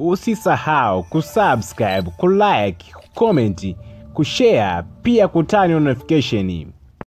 Usisahau kusubscribe, kulike, kucomment kushare pia kutani notification.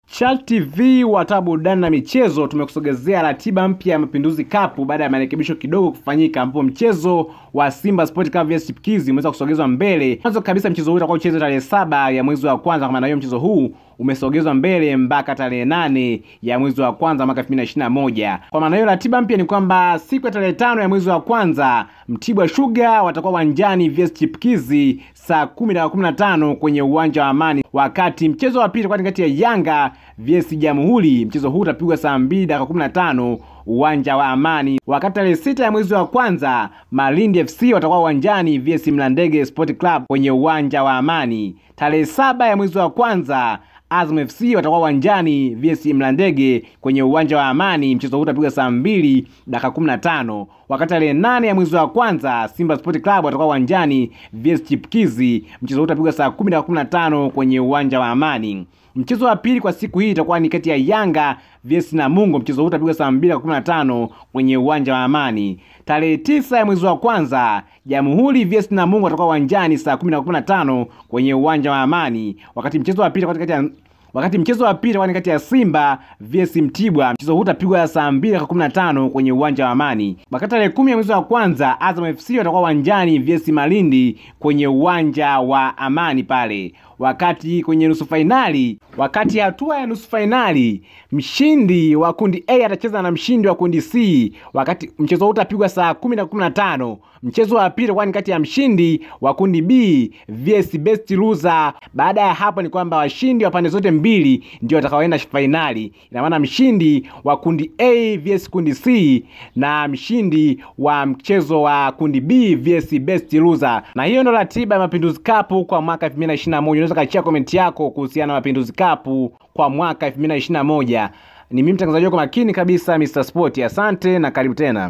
Chal TV wata burudani na michezo, tumekusogezea ratiba mpya ya Mapinduzi Cup baada ya marekebisho kidogo kufanyika, ambapo mchezo wa Simba Sport Club vs umeweza kusogezwa mbele. Mwanzo kabisa mchezo huu utakuwa uchezwe tarehe saba ya mwezi wa kwanza, kwa maana hiyo mchezo huu umesogezwa mbele mpaka tarehe nane ya mwezi wa kwanza mwaka 2021. Kwa maana hiyo ratiba mpya ni kwamba siku ya tarehe tano ya mwezi wa kwanza Mtibwa Sugar watakuwa uwanjani vs Chipukizi saa kumi na 15 kwenye uwanja wa Amani, wakati mchezo wa pili kati ya Yanga vs Jamhuri. Mchezo huu utapigwa saa 2 dakika 15 uwanja wa Amani, wakati tarehe sita ya mwezi wa kwanza Malindi FC watakuwa uwanjani vs Mlandege Sport Club kwenye uwanja wa Amani. Tarehe saba ya mwezi wa kwanza Azam FC watakuwa uwanjani VS Mlandege kwenye uwanja wa Amani. Mchezo huu utapigwa saa mbili dakika kumi na tano wakati tarehe nane ya mwezi wa kwanza Simba Sport Club watakuwa uwanjani VS Chipkizi. Mchezo huu utapigwa saa kumi dakika kumi na tano kwenye uwanja wa Amani. Mchezo wa pili kwa siku hii itakuwa ni kati ya Yanga VS Namungo. Mchezo huu utapigwa saa mbili kumi na tano kwenye uwanja wa Amani. Tarehe tisa ya mwezi wa kwanza Jamhuri VS Namungo watakuwa uwanjani saa kumi na tano kwenye uwanja wa Amani, wakati mchezo wa pili kati ya wakati mchezo wa pili ni kati ya Simba vs Mtibwa. Mchezo huu utapigwa saa mbili kumi na tano kwenye uwanja wa Amani. Wakati tarehe kumi ya mwezi wa kwanza Azam FC watakuwa uwanjani vs Malindi kwenye uwanja wa Amani pale wakati kwenye nusu fainali, wakati hatua ya nusu fainali, mshindi wa kundi A atacheza na mshindi wa kundi C, wakati mchezo huu utapigwa saa kumi na kumi na tano. Mchezo wa pili kwani kati ya mshindi wa kundi B vs best loser. Baada ya hapo ni kwamba washindi wa pande zote mbili ndio watakaoenda fainali. Ina maana mshindi wa kundi A vs kundi C na mshindi wa mchezo wa kundi B vs best loser, na hiyo ndio ratiba ya Mapinduzi kapu kwa mwaka 2021 unaweza kaachia komenti yako kuhusiana na Mapinduzi kapu kwa mwaka 2021. Ni mimi mtangazaji wako makini kabisa Mr. Sport. Asante na karibu tena.